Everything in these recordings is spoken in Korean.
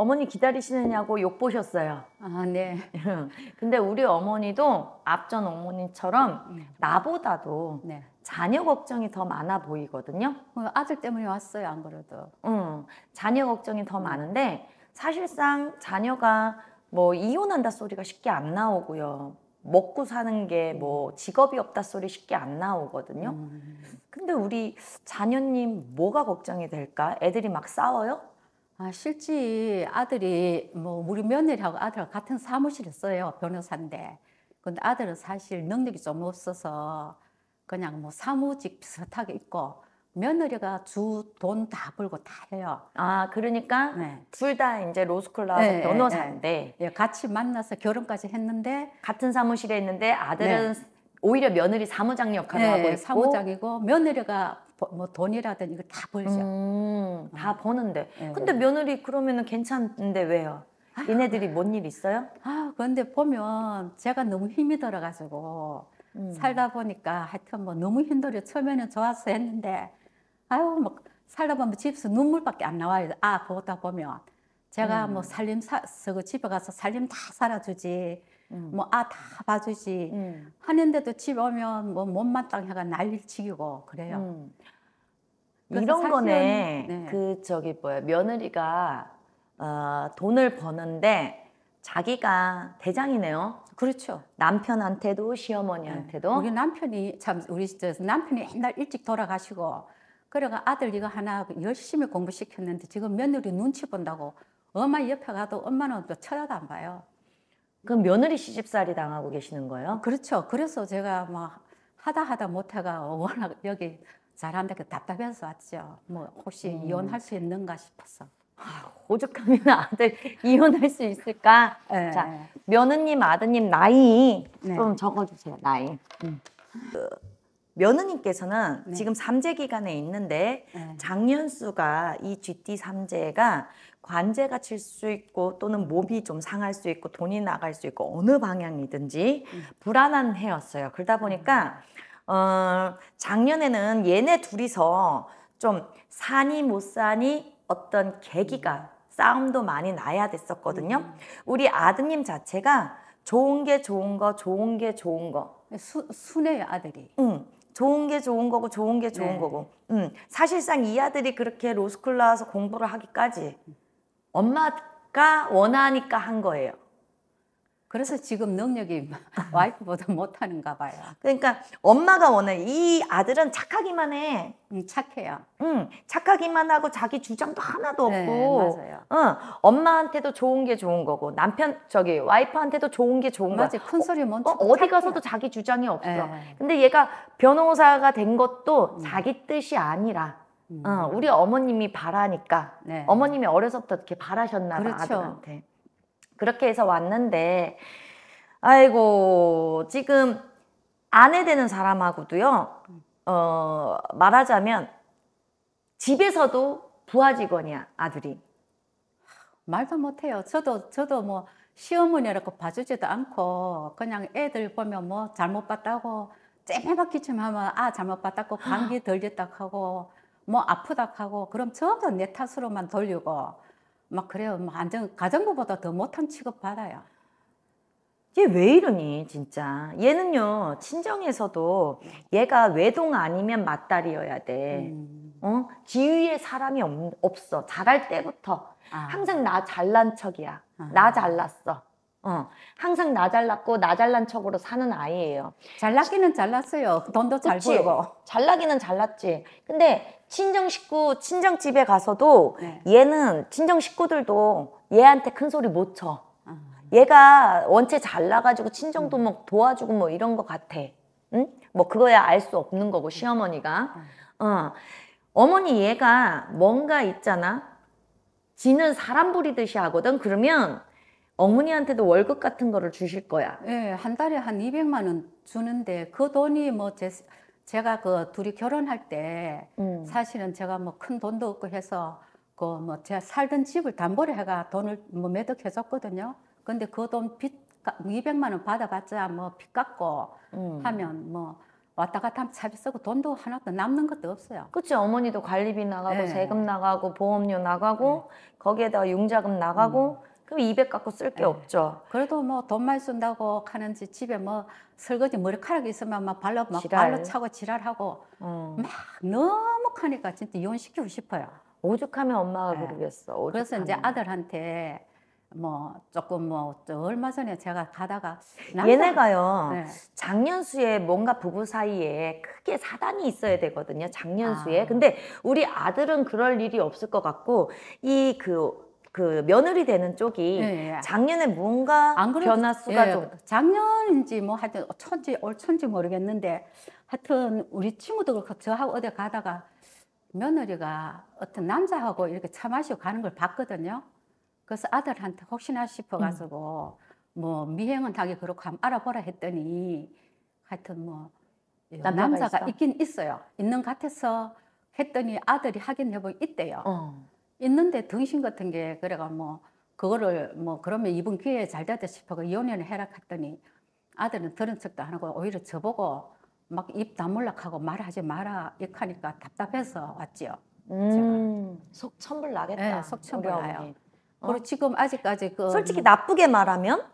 어머니 기다리시느냐고 욕 보셨어요. 아, 네. 근데 우리 어머니도 앞전 어머니처럼 네. 나보다도 네. 자녀 걱정이 더 많아 보이거든요. 어, 아들 때문에 왔어요, 안 그래도. 응, 자녀 걱정이 더 많은데 사실상 자녀가 뭐 이혼한다 소리가 쉽게 안 나오고요. 먹고 사는 게뭐 네. 직업이 없다 소리 쉽게 안 나오거든요. 음. 근데 우리 자녀님 뭐가 걱정이 될까? 애들이 막 싸워요? 아, 실제 아들이 뭐 우리 며느리하고 아들하고 같은 사무실에 써요 변호사인데 근데 아들은 사실 능력이 좀 없어서 그냥 뭐 사무직 비슷하게 있고 며느리가 주 돈 다 벌고 다 해요. 아 그러니까 네. 둘다 이제 로스쿨 나와서 네, 네, 네. 변호사인데 네, 같이 만나서 결혼까지 했는데 같은 사무실에 있는데 아들은 네. 오히려 며느리 사무장 역할을 하고 있고 사무장이고 며느리가 뭐 돈이라든 이거 다 벌죠. 음, 다 버는데. 어. 네. 예, 근데 며느리 그러면은 괜찮은데 왜요? 아, 얘네들이 아. 뭔일 있어요? 아, 근데 보면 제가 너무 힘이 들어가지고 음. 살다 보니까 하여튼 뭐 너무 힘들어 처음에는 좋았어 했는데 아유 뭐 살다 보면 집에서 눈물밖에 안 나와요. 아 보다 보면 제가 음. 뭐 살림 사, 집에 가서 살림 다 살아주지 음. 뭐아 다 봐주지 음. 하는데도 집 오면 뭐 몸만 땅해가 난리치기고 그래요. 이런 거네. 네. 그 저기 뭐야 며느리가 어, 돈을 버는데 자기가 대장이네요. 그렇죠. 남편한테도 시어머니한테도. 네. 우리 남편이 참 우리 저 남편이 옛날 일찍 돌아가시고 그래가 아들 이거 하나 열심히 공부시켰는데 지금 며느리 눈치 본다고 엄마 옆에 가도 엄마는 또 쳐다도 안 봐요. 그 며느리 시집살이 당하고 계시는 거예요? 그렇죠. 그래서 제가 막 하다 하다 못하가 워낙 여기 잘한다 그 답답해서 왔죠. 뭐 혹시 음. 이혼할 수 있는가 싶어서. 아, 오죽하면 아들 이혼할 수 있을까? 네. 자, 예. 며느님 아드님 나이 네. 좀 적어주세요. 나이. 음. 그... 며느님께서는 네. 지금 삼재 기간에 있는데 네. 장년수가 이 GT 삼재가 관제가 칠 수 있고 또는 몸이 좀 상할 수 있고 돈이 나갈 수 있고 어느 방향이든지 음. 불안한 해였어요. 그러다 음. 보니까 음. 어, 작년에는 얘네 둘이서 좀 산이 못 사니 어떤 계기가 음. 싸움도 많이 나야 됐었거든요. 음, 음. 우리 아드님 자체가 좋은 게 좋은 거, 좋은 게 좋은 거. 수, 순해요 아들이. 응. 좋은 게 좋은 거고 좋은 게 좋은 네. 거고. 음, 사실상 이 아들이 그렇게 로스쿨 나와서 공부를 하기까지 엄마가 원하니까 한 거예요. 그래서 지금 능력이 와이프보다 못하는가 봐요. 그러니까 엄마가 원해. 이 아들은 착하기만 해. 음, 착해요. 응, 착하기만 하고 자기 주장도 하나도 네, 없고. 네, 맞아요. 응, 엄마한테도 좋은 게 좋은 거고 남편 저기 와이프한테도 좋은 게 좋은 맞아, 거야. 큰 소리 어, 먼저. 어, 디 가서도 자기 주장이 없어. 네. 근데 얘가 변호사가 된 것도 음. 자기 뜻이 아니라. 음. 어, 우리 어머님이 바라니까 네. 어머님이 어려서부터 이렇게 바라셨나 봐 그렇죠. 아들한테. 그렇게 해서 왔는데 아이고 지금 아내 되는 사람하고도요 어 말하자면 집에서도 부하 직원이야 아들이 말도 못해요 저도 저도 뭐 시어머니라고 봐주지도 않고 그냥 애들 보면 뭐 잘못 봤다고 째매박기쯤 하면 아 잘못 봤다고 감기 아. 들렸다 하고 뭐 아프다 하고 그럼 전부 내 탓으로만 돌리고 막 그래요. 막 안전 가정부보다 더 못한 취급 받아요. 얘 왜 이러니 진짜 얘는요 친정에서도 얘가 외동 아니면 맞다리여야 돼 음. 어? 지위에 사람이 없, 없어 자랄 때부터 아. 항상 나 잘난 척이야 아. 나 잘났어 어, 항상 나 잘났고 나 잘난 척으로 사는 아이예요. 잘났기는 잘났어요. 돈도 잘 그치? 벌고. 잘나기는 잘났지. 근데 친정 식구 친정 집에 가서도 네. 얘는 친정 식구들도 얘한테 큰 소리 못 쳐. 아. 얘가 원체 잘나가지고 친정도 음. 뭐 도와주고 뭐 이런 거 같아. 응? 뭐 그거야 알 수 없는 거고 시어머니가. 음. 어. 어머니 얘가 뭔가 있잖아. 지는 사람 부리듯이 하거든. 그러면 어머니한테도 월급 같은 거를 주실 거야. 예, 한 달에 한 200만 원 주는데 그 돈이 뭐 제, 제가 그 둘이 결혼할 때 음. 사실은 제가 뭐 큰 돈도 없고 해서 그 뭐 제가 살던 집을 담보로 해가 돈을 뭐 매덕해 줬거든요. 근데 그 돈 빚 200만 뭐 원 받아봤자 뭐 빚 갚고 음. 하면 뭐 왔다 갔다 하면 차비 쓰고 돈도 하나도 남는 것도 없어요. 그치 어머니도 관리비 나가고 네. 세금 나가고 보험료 나가고 네. 거기에다가 융자금 나가고 음. 그럼 200 갖고 쓸 게 없죠. 그래도 뭐 돈 많이 쓴다고 하는지 집에 뭐 설거지 머리카락이 있으면 막 발로 막 지랄. 발로 차고 지랄하고 어. 막 너무 하니까 진짜 이혼시키고 싶어요. 오죽하면 엄마가 네. 그러겠어. 오죽하면. 그래서 이제 아들한테 뭐 조금 뭐 얼마 전에 제가 가다가 얘네가요. 네. 작년수에 뭔가 부부 사이에 크게 사단이 있어야 되거든요. 작년수에. 아. 근데 우리 아들은 그럴 일이 없을 것 같고 이그 그 며느리 되는 쪽이 예, 예, 예. 작년에 뭔가 변화수가 예, 좀 작년인지 뭐 하여튼 천지 올천지 모르겠는데 하여튼 우리 친구들 그렇고 저하고 어디 가다가 며느리가 어떤 남자하고 이렇게 차 마시고 가는 걸 봤거든요. 그래서 아들한테 혹시나 싶어가지고 음. 뭐 미행은 하기 그렇고 한번 알아보라 했더니 하여튼 뭐 남자가, 있어? 있긴 있어요. 있는 같아서 했더니 아들이 확인해보고 있대요. 어. 있는데 등신 같은 게 그래가 뭐 그거를 뭐 그러면 이번 기회에 잘 됐다 싶어서 연혼연을 해락했더니 아들은 들은 척도 안 하고 오히려 저보고 막 입 다물락하고 말하지 마라 이하니까 답답해서 왔지요. 음, 속 천불 나겠다. 네, 속 천불 나요. 어? 그리고 지금 아직까지 그 솔직히 나쁘게 말하면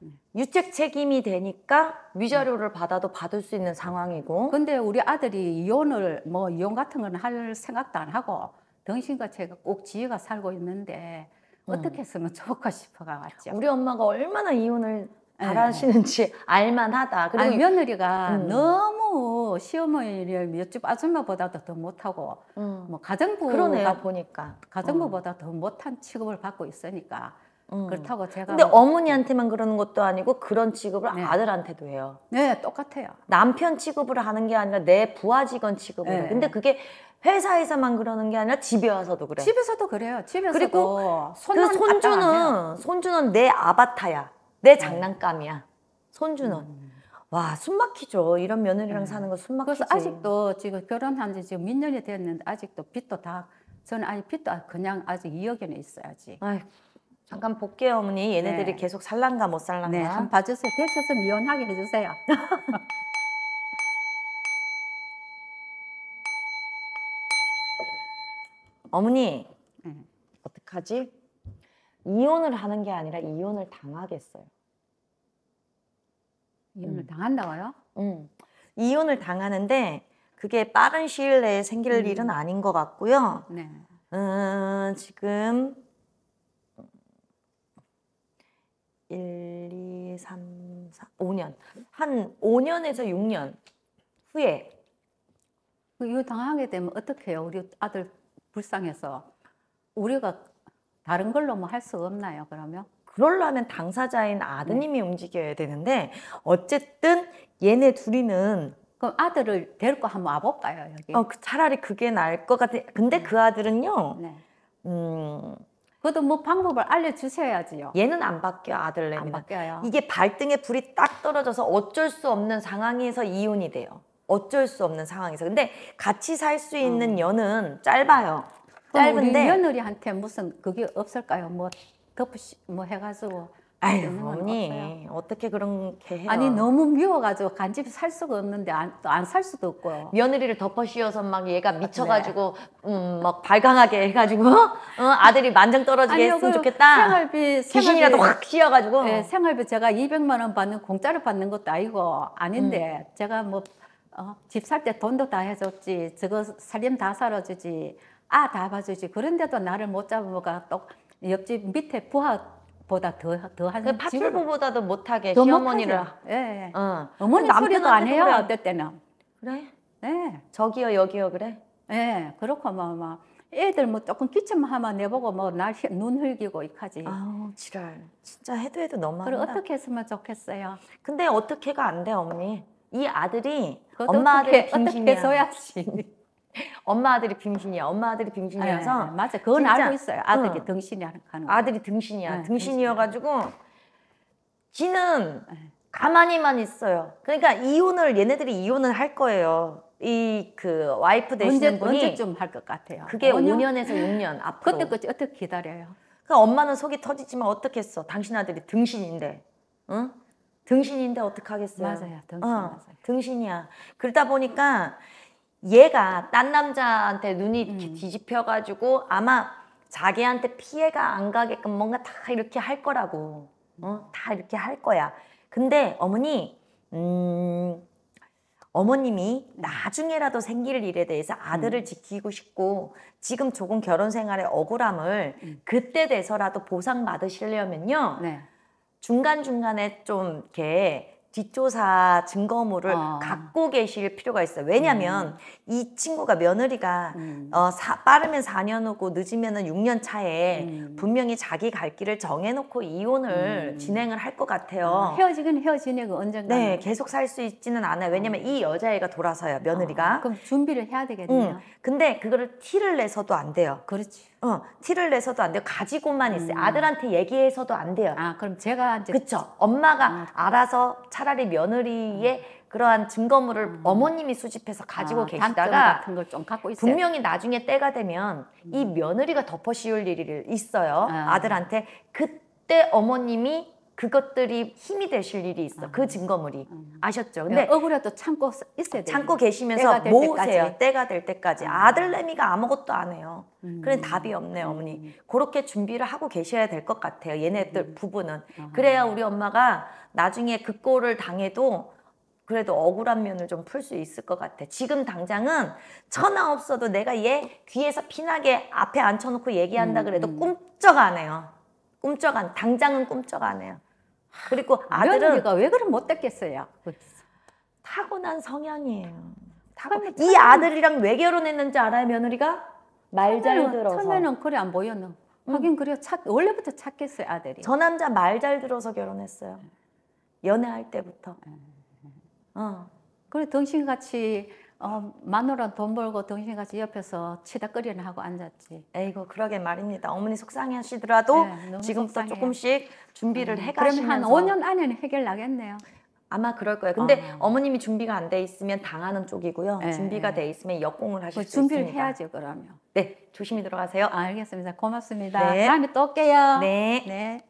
네. 유책 책임이 되니까 위자료를 받아도 받을 수 있는 상황이고. 근데 우리 아들이 이혼을 뭐 이혼 같은 건 할 생각도 안 하고 당신과 제가 꼭 지혜가 살고 있는데 음. 어떻게 했으면 좋을까 싶어가 왔죠. 우리 엄마가 얼마나 이혼을 예. 잘하시는지 네. 알만하다. 그리고 아니, 며느리가 음. 너무 시어머니를 몇 집 아줌마보다도 더 못하고 음. 뭐 가정부가 그러네요, 보니까 가정부보다 음. 더 못한 취급을 받고 있으니까 음. 그렇다고 제가 근데 뭐 어머니한테만 그러는 것도 아니고 그런 취급을 네. 아들한테도 해요. 네, 똑같아요. 남편 취급을 하는 게 아니라 내 부하 직원 취급을. 네. 근데 그게 회사에서만 그러는 게 아니라 집에 와서도 그래. 집에서도 그래요. 집에서도. 그리고 그 손주는 손주는 내 아바타야. 내 네. 장난감이야. 손주는. 음. 와, 숨 막히죠. 이런 며느리랑 음. 사는 거숨 막히죠. 그래서 아직도 지금 결혼한 지 지금 몇 년이 됐는데 아직도 빚도 다 저는 아직 빚도 아, 그냥 아직 2억에 있어야지. 아이고. 잠깐 볼게요 어머니 얘네들이 네. 계속 살랑가 못 살랑가 네, 한 봐주세요 됐었으면 이혼하게 해주세요 어머니 네. 어떡하지? 이혼을 하는 게 아니라 이혼을 당하겠어요 이혼을 음. 당한다고요? 음. 이혼을 당하는데 그게 빠른 시일 내에 생길 음. 일은 아닌 것 같고요 네. 음, 지금 1, 2, 3, 4, 5년. 한 5년에서 6년 후에. 그 이거 당하게 되면 어떻게 해요? 우리 아들 불쌍해서. 우리가 다른 걸로 뭐 할 수 없나요, 그러면? 그럴려면 당사자인 아드님이 네. 움직여야 되는데, 어쨌든 얘네 둘이는 그럼 아들을 데리고 한번 와볼까요 여기? 어, 그 차라리 그게 나을 것 같아. 근데 네. 그 아들은요, 네. 음, 그것도 뭐 방법을 알려주셔야지요. 얘는 안 바뀌어 아들내미는. 안 바뀌어요. 이게 발등에 불이 딱 떨어져서 어쩔 수 없는 상황에서 이혼이 돼요. 어쩔 수 없는 상황에서. 근데 같이 살 수 있는 음. 연은 짧아요. 짧은데 우리 며느리한테 무슨 그게 없을까요? 뭐 덮으시 뭐 해가지고 아유 어머니 어떻게 그런게 해요? 아니 너무 미워가지고 간집이 살 수가 없는데 안살안 수도 없고요. 며느리를 덮어 씌워서 막 얘가 아, 미쳐가지고 네. 음막 발광하게 해가지고 어? 어? 아들이 만장 떨어지게 아니요, 했으면 그 좋겠다. 생활비 귀신이라도 생활비, 확 씌워가지고. 네, 생활비 제가 200만 원 받는 공짜로 받는 것도 아니고 아닌데 음. 제가 뭐 어, 집 살 때 돈도 다 해줬지 저거 살림 다 살아주지 아 다 봐주지 그런데도 나를 못 잡으니까 또 옆집 밑에 부하 보다 더더한 그 파출부보다도 못하게 더 시어머니를 예, 예. 어. 어머니 소리도 안 해요 그래. 어떨 때는 그래 예 저기요 여기요 그래 예 그렇고 뭐막 뭐. 애들 뭐 조금 기침하면 내보고 뭐날 눈 흘기고 이까지 아우 지랄 진짜 해도 해도 너무다 그럼 어떻게 했으면 좋겠어요 근데 어떻게가 안돼 어머니 이 아들이 엄마 아들 빙신이야 어떻게 해야지 엄마 아들이 빙신이야 엄마 아들이 등신이어서 네, 예, 맞아. 그건 진짜, 알고 있어요. 아들이 응. 어. 등신이 하는 거. 아들이 등신이야. 네, 등신이어가지고 지는 예. 가만히만 있어요. 그러니까 이혼을 얘네들이 이혼을 할 거예요. 이 그 와이프 되시는 언제, 분이 언제쯤 할것 같아요. 그게 5년? 5년에서 6년 앞으로. 그때까지 어떻게 기다려요? 그 엄마는 속이 터지지만 어떻겠어. 당신 아들이 등신인데, 응? 등신인데 어떡하겠어요. 맞아요, 등신 어, 맞아요. 등신이야. 그러다 보니까 얘가 딴 남자한테 눈이 음. 뒤집혀가지고 아마 자기한테 피해가 안 가게끔 뭔가 다 이렇게 할 거라고. 어? 다 이렇게 할 거야. 근데 어머니, 음, 어머님이 나중에라도 생길 일에 대해서 아들을 음. 지키고 싶고 지금 조금 결혼 생활의 억울함을 음. 그때 돼서라도 보상받으시려면요. 네. 중간중간에 좀 이렇게 뒷조사 증거물을 아. 갖고 계실 필요가 있어요. 왜냐하면 음. 이 친구가 며느리가 음. 어, 사, 빠르면 4년 후고 늦으면 은 6년 차에 음. 분명히 자기 갈 길을 정해놓고 이혼을 음. 진행을 할 것 같아요. 아, 헤어지긴 헤어지네 그 언젠가. 네, 계속 살 수 있지는 않아요. 왜냐면 어. 이 여자애가 돌아서요, 며느리가. 어, 그럼 준비를 해야 되겠네요. 음, 근데 그거를 티를 내서도 안 돼요. 그렇지. 어, 티를 내서도 안 돼요. 가지고만 있어요. 음. 아들한테 얘기해서도 안 돼요. 아, 그럼 제가 이제 그쵸. 엄마가 음. 알아서 차라리 며느리의 음. 그러한 증거물을 음. 어머님이 수집해서 가지고 아, 계시다가 같은 걸 좀 갖고 있어요. 분명히 나중에 때가 되면 이 음. 며느리가 덮어씌울 일이 있어요. 아. 아들한테 그때 어머님이 그것들이 힘이 되실 일이 있어. 그 아. 증거물이 음. 아셨죠? 그러니까 근데 억울해도 참고 있어야 돼 참고 계시면서 때가 모으세요. 때까지. 때가 될 때까지. 아. 아들내미가 아무것도 안 해요. 음. 그런 답이 없네요, 어머니. 음. 그렇게 준비를 하고 계셔야 될 것 같아요. 얘네들 음. 부부는 아. 그래야 우리 엄마가 나중에 그 꼴을 당해도 그래도 억울한 면을 좀 풀 수 있을 것 같아. 지금 당장은 천하 없어도 내가 얘 귀에서 피나게 앞에 앉혀놓고 얘기한다 음, 그래도 음. 꿈쩍 안 해요. 꿈쩍 안, 당장은 꿈쩍 안 해요. 그리고 아들은 가왜 그럼 못됐겠어요? 타고난 성향이에요. 타고, 이 처음에, 아들이랑 왜 결혼했는지 알아요, 며느리가? 말 잘 들어서. 처음에는 그래 안 보였는. 음. 하긴 그래요. 착, 원래부터 착했어요, 아들이. 저 남자 말 잘 들어서 결혼했어요. 연애할 때부터. 음. 어. 그래, 당신같이 어, 마누라 돈 벌고 정신같이 옆에서 치다 끓이나 하고 앉았지. 에이고 그러게 말입니다. 어머니 속상해하시더라도 네, 지금부터 조금씩 준비를 음, 해가시면서 그러면 한 5년 안에는 해결 나겠네요. 아마 그럴 거예요. 근데 아. 어. 머님이 준비가 안 돼 있으면 당하는 쪽이고요. 네, 준비가 돼 있으면 역공을 하실 그 수 준비를 있습니다. 준비를 해야죠, 그러면. 네, 조심히 들어가세요. 알겠습니다. 고맙습니다. 네. 다음에 또 올게요. 네. 네.